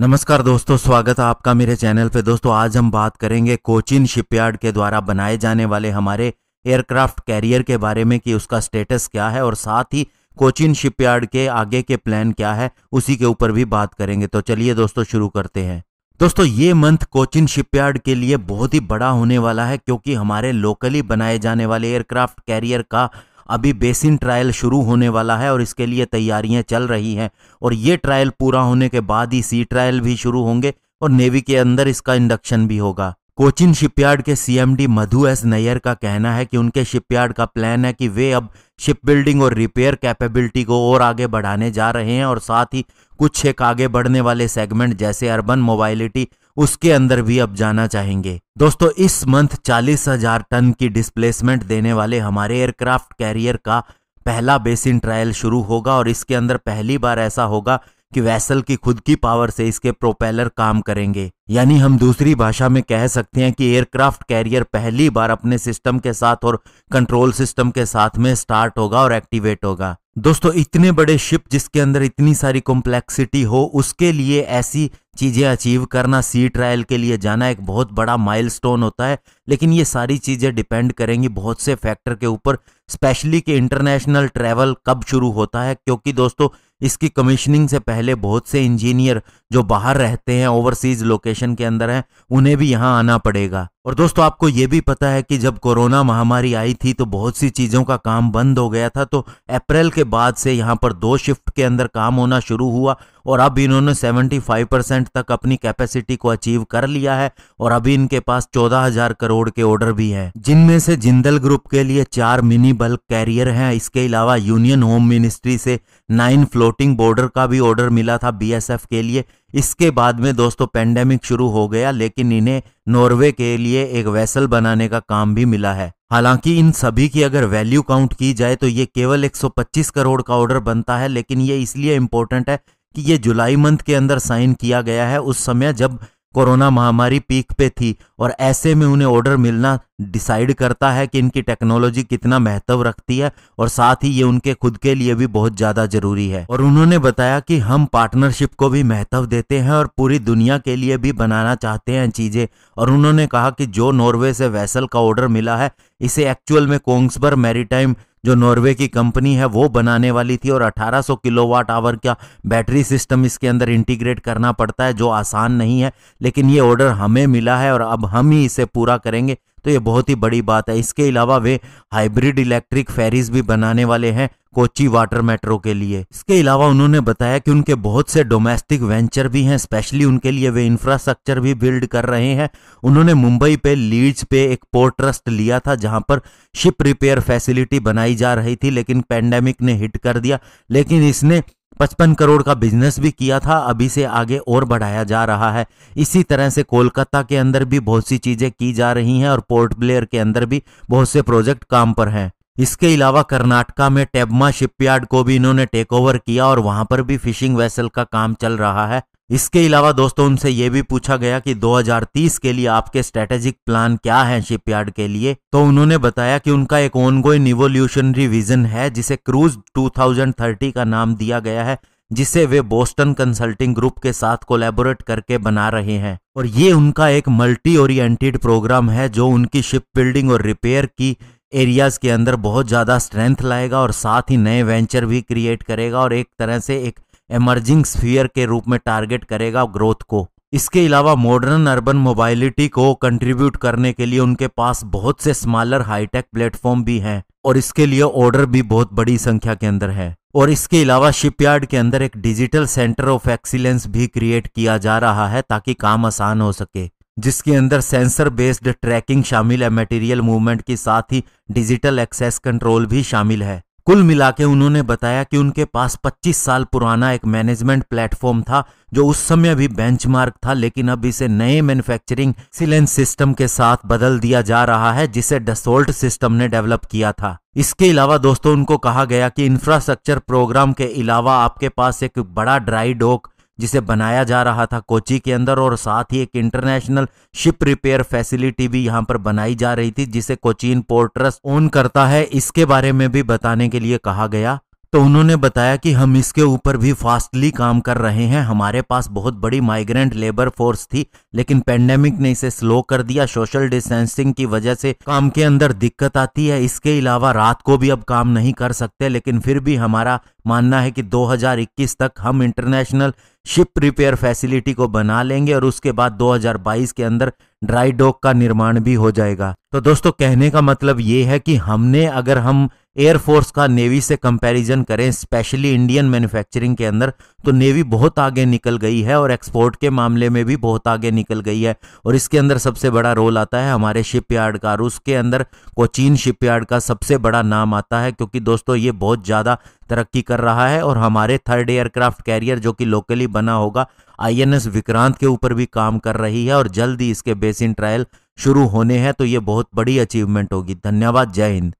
नमस्कार दोस्तों स्वागत है आपका मेरे चैनल पे दोस्तों आज हम बात करेंगे कोचिन शिपयार्ड के द्वारा बनाए जाने वाले हमारे एयरक्राफ्ट कैरियर के बारे में कि उसका स्टेटस क्या है और साथ ही कोचिन शिपयार्ड के आगे के प्लान क्या है उसी के ऊपर भी बात करेंगे तो चलिए दोस्तों शुरू करते हैं दोस्तों ये मंथ कोचिन शिपयार्ड के लिए बहुत ही बड़ा होने वाला है क्योंकि हमारे लोकली बनाए जाने वाले एयरक्राफ्ट कैरियर का अभी बेसिन ट्रायल शुरू होने वाला है और इसके लिए तैयारियां चल रही हैं और ये ट्रायल पूरा होने के बाद ही सी ट्रायल भी शुरू होंगे और नेवी के अंदर इसका इंडक्शन भी होगा कोचिन शिपयार्ड के सीएमडी मधु एस नैयर का कहना है कि उनके शिपयार्ड का प्लान है कि वे अब शिप बिल्डिंग और रिपेयर कैपेबिलिटी को और आगे बढ़ाने जा रहे हैं और साथ ही कुछ एक आगे बढ़ने वाले सेगमेंट जैसे अर्बन मोबाइलिटी उसके अंदर भी अब जाना चाहेंगे दोस्तों इस मंथ चालीस हजार टन की डिस्प्लेसमेंट देने वाले हमारे एयरक्राफ्ट कैरियर का पहला बेसिन ट्रायल शुरू होगा और इसके अंदर पहली बार ऐसा होगा कि वैसल की खुद की पावर से इसके प्रोपेलर काम करेंगे यानी हम दूसरी भाषा में कह सकते हैं कि एयरक्राफ्ट कैरियर पहली बार अपने सिस्टम के साथ और कंट्रोल सिस्टम के साथ में स्टार्ट होगा और एक्टिवेट होगा दोस्तों इतने बड़े शिप जिसके अंदर इतनी सारी कॉम्प्लेक्सिटी हो उसके लिए ऐसी चीज़ें अचीव करना सी ट्रायल के लिए जाना एक बहुत बड़ा माइलस्टोन होता है लेकिन ये सारी चीज़ें डिपेंड करेंगी बहुत से फैक्टर के ऊपर स्पेशली कि इंटरनेशनल ट्रैवल कब शुरू होता है क्योंकि दोस्तों इसकी कमीशनिंग से पहले बहुत से इंजीनियर जो बाहर रहते हैं ओवरसीज लोकेशन के अंदर हैं उन्हें भी यहाँ आना पड़ेगा और दोस्तों आपको ये भी पता है कि जब कोरोना महामारी आई थी तो बहुत सी चीज़ों का काम बंद हो गया था तो अप्रैल के बाद से यहाँ पर दो शिफ्ट के अंदर काम होना शुरू हुआ और अब इन्होंने 75 परसेंट तक अपनी कैपेसिटी को अचीव कर लिया है और अभी इनके पास 14,000 करोड़ के ऑर्डर भी हैं जिनमें से जिंदल ग्रुप के लिए चार मिनी बल्क कैरियर हैं इसके अलावा यूनियन होम मिनिस्ट्री से नाइन फ्लोटिंग बॉर्डर का भी ऑर्डर मिला था बीएसएफ के लिए इसके बाद में दोस्तों पेंडेमिक शुरू हो गया लेकिन इन्हें नॉर्वे के लिए एक वेसल बनाने का काम भी मिला है हालांकि इन सभी की अगर वैल्यू काउंट की जाए तो ये केवल 125 करोड़ का ऑर्डर बनता है लेकिन ये इसलिए इम्पोर्टेंट है कि ये जुलाई मंथ के अंदर साइन किया गया है उस समय जब कोरोना महामारी पीक पे थी और ऐसे में उन्हें ऑर्डर मिलना डिसाइड करता है कि इनकी टेक्नोलॉजी कितना महत्व रखती है और साथ ही ये उनके खुद के लिए भी बहुत ज़्यादा ज़रूरी है और उन्होंने बताया कि हम पार्टनरशिप को भी महत्व देते हैं और पूरी दुनिया के लिए भी बनाना चाहते हैं चीज़ें और उन्होंने कहा कि जो नॉर्वे से वैसल का ऑर्डर मिला है इसे एक्चुअल में कोंग्सबर मैरीटाइम जो नॉर्वे की कंपनी है वो बनाने वाली थी और 1800 किलोवाट आवर का बैटरी सिस्टम इसके अंदर इंटीग्रेट करना पड़ता है जो आसान नहीं है लेकिन ये ऑर्डर हमें मिला है और अब हम ही इसे पूरा करेंगे तो ये बहुत ही बड़ी बात है इसके अलावा वे हाइब्रिड इलेक्ट्रिक फेरीज भी बनाने वाले हैं कोची वाटर मेट्रो के लिए इसके अलावा उन्होंने बताया कि उनके बहुत से डोमेस्टिक वेंचर भी हैं स्पेशली उनके लिए वे इंफ्रास्ट्रक्चर भी बिल्ड कर रहे हैं उन्होंने मुंबई पे लीड्स पे एक पोर्ट ट्रस्ट लिया था जहां पर शिप रिपेयर फैसिलिटी बनाई जा रही थी लेकिन पैंडेमिक ने हिट कर दिया लेकिन इसने पचपन करोड़ का बिजनेस भी किया था अभी से आगे और बढ़ाया जा रहा है इसी तरह से कोलकाता के अंदर भी बहुत सी चीज़ें की जा रही हैं और पोर्ट ब्लेयर के अंदर भी बहुत से प्रोजेक्ट काम पर हैं इसके अलावा कर्नाटका में टेबमा शिपयार्ड को भी इन्होंने टेक ओवर किया और वहां पर भी फिशिंग वेसल का काम चल रहा है इसके अलावा दोस्तों उनसे ये भी पूछा गया कि 2030 के लिए आपके स्ट्रेटेजिक प्लान क्या है शिपयार्ड के लिए तो उन्होंने बताया कि उनका एक ऑनगोइंग इवोल्यूशनरी विजन है जिसे क्रूज 2030 का नाम दिया गया है जिसे वे बोस्टन कंसल्टिंग ग्रुप के साथ कोलेबोरेट करके बना रहे हैं और ये उनका एक मल्टी ओरिएंटेड प्रोग्राम है जो उनकी शिप बिल्डिंग और रिपेयर की एरियाज के अंदर बहुत ज़्यादा स्ट्रेंथ लाएगा और साथ ही नए वेंचर भी क्रिएट करेगा और एक तरह से एक एमर्जिंग स्फीयर के रूप में टारगेट करेगा ग्रोथ को इसके अलावा मॉडर्न अर्बन मोबाइलिटी को कंट्रीब्यूट करने के लिए उनके पास बहुत से स्मॉलर हाईटेक प्लेटफॉर्म भी हैं और इसके लिए ऑर्डर भी बहुत बड़ी संख्या के अंदर है और इसके अलावा शिपयार्ड के अंदर एक डिजिटल सेंटर ऑफ एक्सीलेंस भी क्रिएट किया जा रहा है ताकि काम आसान हो सके जिसके अंदर सेंसर बेस्ड ट्रैकिंग शामिल है मटेरियल मूवमेंट के साथ ही डिजिटल एक्सेस कंट्रोल भी शामिल है कुल मिला के उन्होंने बताया कि उनके पास 25 साल पुराना एक मैनेजमेंट प्लेटफॉर्म था जो उस समय भी बेंचमार्क था लेकिन अब इसे नए मैन्युफैक्चरिंग सिलेंस सिस्टम के साथ बदल दिया जा रहा है जिसे डसोल्ट सिस्टम ने डेवलप किया था इसके अलावा दोस्तों उनको कहा गया कि इंफ्रास्ट्रक्चर प्रोग्राम के अलावा आपके पास एक बड़ा ड्राई डॉक जिसे बनाया जा रहा था कोची के अंदर और साथ ही एक इंटरनेशनल शिप रिपेयर फैसिलिटी भी यहाँ पर बनाई जा रही थी जिसे कोचीन पोर्ट ट्रस्ट ओन करता है इसके बारे में भी बताने के लिए कहा गया तो उन्होंने बताया कि हम इसके ऊपर भी फास्टली काम कर रहे हैं हमारे पास बहुत बड़ी माइग्रेंट लेबर फोर्स थी लेकिन पेंडेमिक ने इसे स्लो कर दिया सोशल डिस्टेंसिंग की वजह से काम के अंदर दिक्कत आती है इसके अलावा रात को भी अब काम नहीं कर सकते लेकिन फिर भी हमारा मानना है कि 2021 तक हम इंटरनेशनल शिप रिपेयर फैसिलिटी को बना लेंगे और उसके बाद 2022 के अंदर ड्राई डॉक का निर्माण भी हो जाएगा तो दोस्तों कहने का मतलब ये है कि हमने अगर हम एयरफोर्स का नेवी से कंपैरिजन करें स्पेशली इंडियन मैन्युफैक्चरिंग के अंदर तो नेवी बहुत आगे निकल गई है और एक्सपोर्ट के मामले में भी बहुत आगे निकल निकल गई है और इसके अंदर सबसे बड़ा रोल आता है हमारे शिपयार्ड का और उसके अंदर कोचीन शिपयार्ड का सबसे बड़ा नाम आता है क्योंकि दोस्तों ये बहुत ज़्यादा तरक्की कर रहा है और हमारे थर्ड एयरक्राफ्ट कैरियर जो कि लोकली बना होगा आईएनएस विक्रांत के ऊपर भी काम कर रही है और जल्द ही इसके बेसिन ट्रायल शुरू होने हैं तो ये बहुत बड़ी अचीवमेंट होगी धन्यवाद जय हिंद